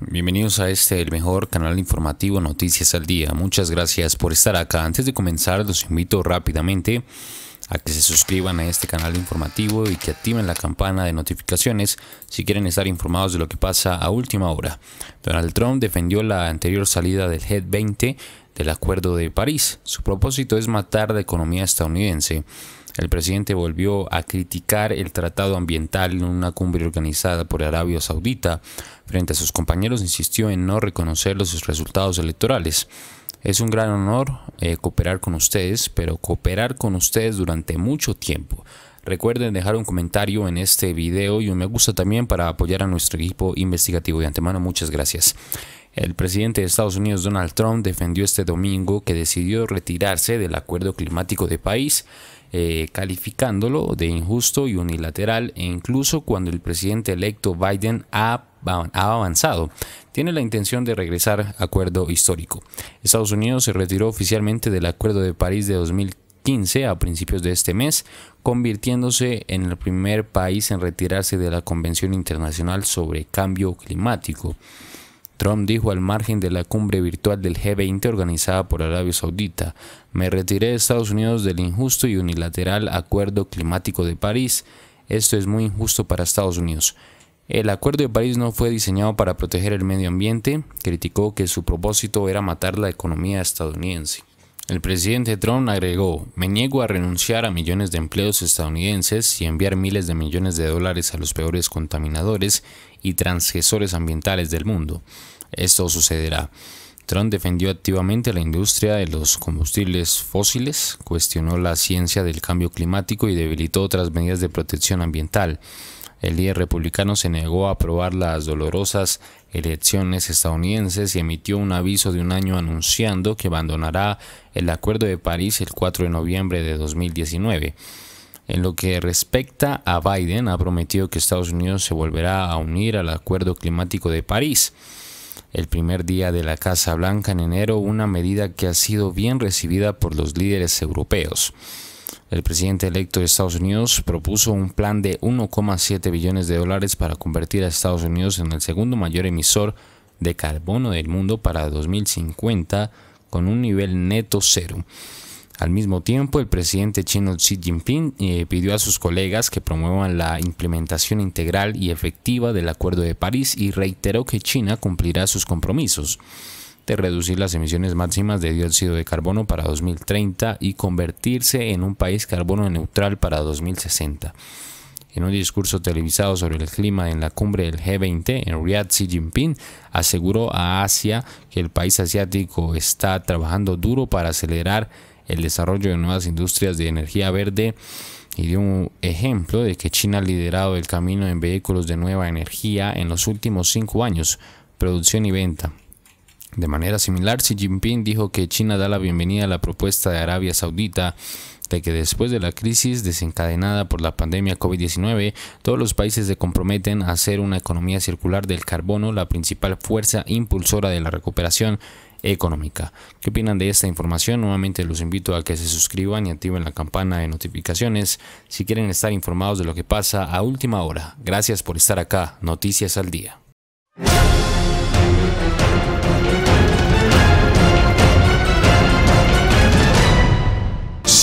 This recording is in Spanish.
Bienvenidos a este, el mejor canal informativo Noticias al Día. Muchas gracias por estar acá. Antes de comenzar, los invito rápidamente a que se suscriban a este canal informativo y que activen la campana de notificaciones si quieren estar informados de lo que pasa a última hora. Donald Trump defendió la anterior salida del Head 20 del Acuerdo de París. Su propósito es matar la economía estadounidense el presidente volvió a criticar el tratado ambiental en una cumbre organizada por Arabia Saudita. Frente a sus compañeros insistió en no reconocer los resultados electorales. Es un gran honor eh, cooperar con ustedes, pero cooperar con ustedes durante mucho tiempo. Recuerden dejar un comentario en este video y un me gusta también para apoyar a nuestro equipo investigativo. De antemano, muchas gracias. El presidente de Estados Unidos Donald Trump defendió este domingo que decidió retirarse del acuerdo climático de país, eh, calificándolo de injusto y unilateral, e incluso cuando el presidente electo Biden ha avanzado, tiene la intención de regresar a acuerdo histórico. Estados Unidos se retiró oficialmente del Acuerdo de París de 2015 a principios de este mes, convirtiéndose en el primer país en retirarse de la Convención Internacional sobre Cambio Climático. Trump dijo al margen de la cumbre virtual del G20 organizada por Arabia Saudita, me retiré de Estados Unidos del injusto y unilateral Acuerdo Climático de París. Esto es muy injusto para Estados Unidos. El Acuerdo de París no fue diseñado para proteger el medio ambiente, criticó que su propósito era matar la economía estadounidense. El presidente Trump agregó, me niego a renunciar a millones de empleos estadounidenses y enviar miles de millones de dólares a los peores contaminadores y transgresores ambientales del mundo. Esto sucederá. Trump defendió activamente la industria de los combustibles fósiles, cuestionó la ciencia del cambio climático y debilitó otras medidas de protección ambiental el líder republicano se negó a aprobar las dolorosas elecciones estadounidenses y emitió un aviso de un año anunciando que abandonará el Acuerdo de París el 4 de noviembre de 2019. En lo que respecta a Biden, ha prometido que Estados Unidos se volverá a unir al Acuerdo Climático de París. El primer día de la Casa Blanca en enero, una medida que ha sido bien recibida por los líderes europeos. El presidente electo de Estados Unidos propuso un plan de 1,7 billones de dólares para convertir a Estados Unidos en el segundo mayor emisor de carbono del mundo para 2050 con un nivel neto cero. Al mismo tiempo, el presidente chino Xi Jinping eh, pidió a sus colegas que promuevan la implementación integral y efectiva del Acuerdo de París y reiteró que China cumplirá sus compromisos de reducir las emisiones máximas de dióxido de carbono para 2030 y convertirse en un país carbono neutral para 2060. En un discurso televisado sobre el clima en la cumbre del G20 en Riyadh, Xi Jinping aseguró a Asia que el país asiático está trabajando duro para acelerar el desarrollo de nuevas industrias de energía verde y dio un ejemplo de que China ha liderado el camino en vehículos de nueva energía en los últimos cinco años, producción y venta. De manera similar, Xi Jinping dijo que China da la bienvenida a la propuesta de Arabia Saudita de que después de la crisis desencadenada por la pandemia COVID-19, todos los países se comprometen a hacer una economía circular del carbono la principal fuerza impulsora de la recuperación económica. ¿Qué opinan de esta información? Nuevamente los invito a que se suscriban y activen la campana de notificaciones si quieren estar informados de lo que pasa a última hora. Gracias por estar acá. Noticias al día.